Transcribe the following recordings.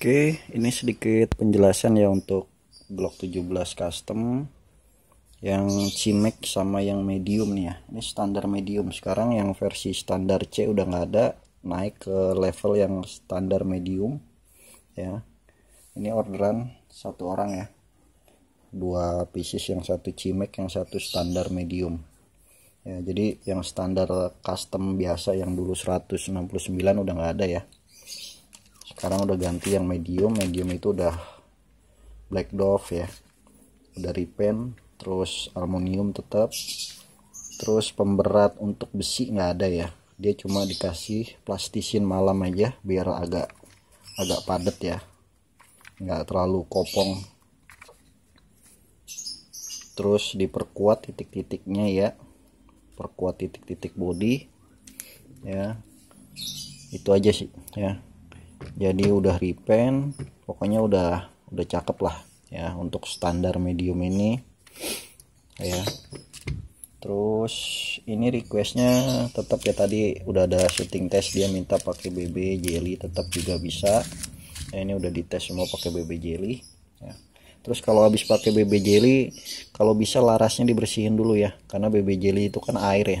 Oke, ini sedikit penjelasan ya untuk Glock 17 custom yang Cimek sama yang medium nih ya. Ini standar medium. Sekarang yang versi standar C udah nggak ada, naik ke level yang standar medium ya. Ini orderan satu orang ya. Dua pieces yang satu Cimek, yang satu standar medium. Ya, jadi yang standar custom biasa yang dulu 169 udah nggak ada ya sekarang udah ganti yang medium medium itu udah black dove ya udah repaint terus aluminium tetap terus pemberat untuk besi nggak ada ya dia cuma dikasih plastisin malam aja biar agak agak padat ya nggak terlalu kopong terus diperkuat titik-titiknya ya perkuat titik-titik body ya itu aja sih ya jadi udah repaint pokoknya udah udah cakep lah ya untuk standar medium ini ya terus ini requestnya tetap ya tadi udah ada shooting test dia minta pakai BB jelly tetap juga bisa ya, ini udah dites semua pakai BB jelly ya. terus kalau habis pakai BB jelly kalau bisa larasnya dibersihin dulu ya karena BB jelly itu kan air ya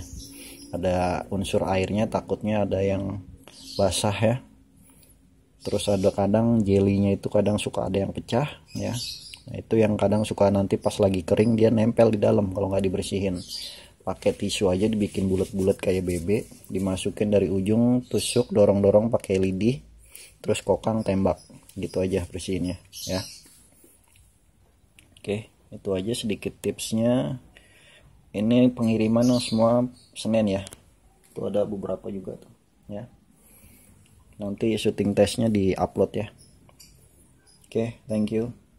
ada unsur airnya takutnya ada yang basah ya terus ada kadang jelinya itu kadang suka ada yang pecah ya nah, itu yang kadang suka nanti pas lagi kering dia nempel di dalam kalau nggak dibersihin pakai tisu aja dibikin bulat-bulat kayak bebek dimasukin dari ujung tusuk dorong-dorong pakai lidi terus kokang tembak gitu aja bersihinnya ya oke itu aja sedikit tipsnya ini pengiriman semua Senin ya itu ada beberapa juga tuh ya nanti syuting testnya di upload ya oke okay, thank you